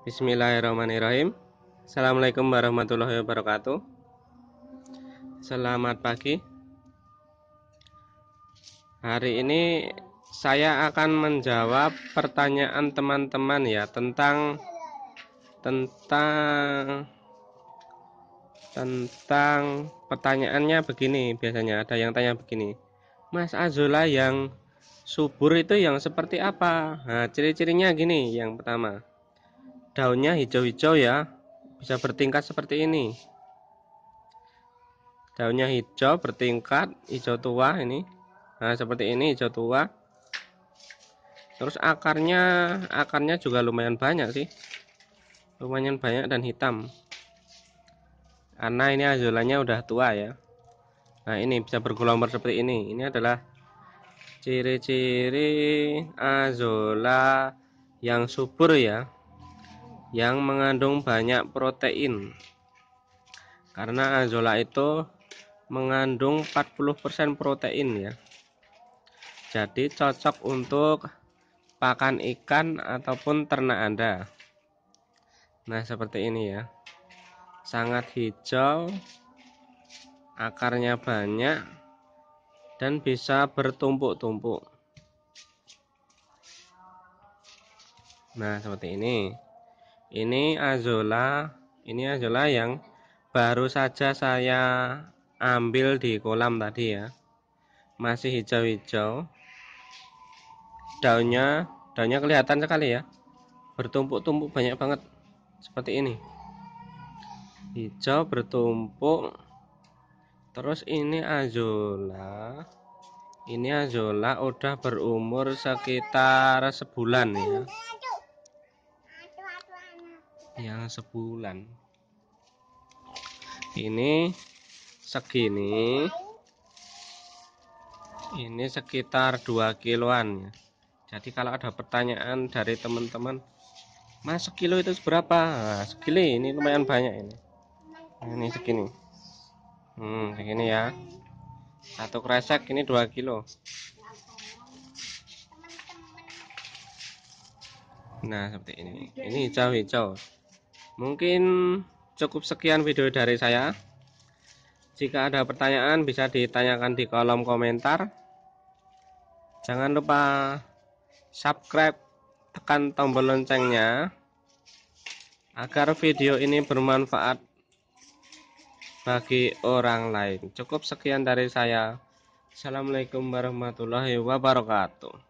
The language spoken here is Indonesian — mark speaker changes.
Speaker 1: Bismillahirrahmanirrahim Assalamualaikum warahmatullahi wabarakatuh Selamat pagi Hari ini saya akan menjawab pertanyaan teman-teman ya tentang tentang tentang pertanyaannya begini biasanya ada yang tanya begini Mas Azula yang subur itu yang seperti apa? Nah, ciri-cirinya gini yang pertama daunnya hijau-hijau ya bisa bertingkat seperti ini daunnya hijau bertingkat hijau tua ini nah seperti ini hijau tua terus akarnya akarnya juga lumayan banyak sih lumayan banyak dan hitam karena ini azulanya udah tua ya nah ini bisa bergelombang seperti ini ini adalah ciri-ciri azola yang subur ya yang mengandung banyak protein karena azola itu mengandung 40% protein ya jadi cocok untuk pakan ikan ataupun ternak anda nah seperti ini ya sangat hijau akarnya banyak dan bisa bertumpuk-tumpuk nah seperti ini ini azola ini azola yang baru saja saya ambil di kolam tadi ya masih hijau-hijau daunnya daunnya kelihatan sekali ya bertumpuk-tumpuk banyak banget seperti ini hijau bertumpuk terus ini azola ini azola udah berumur sekitar sebulan ya yang sebulan ini segini ini sekitar 2 kiloan ya. jadi kalau ada pertanyaan dari teman-teman mas kilo itu seberapa? nah, segini ini lumayan banyak ini ini segini hmm, segini ya satu kresek ini 2 kilo nah seperti ini ini hijau hijau mungkin cukup sekian video dari saya jika ada pertanyaan bisa ditanyakan di kolom komentar jangan lupa subscribe tekan tombol loncengnya agar video ini bermanfaat bagi orang lain cukup sekian dari saya Assalamualaikum warahmatullahi wabarakatuh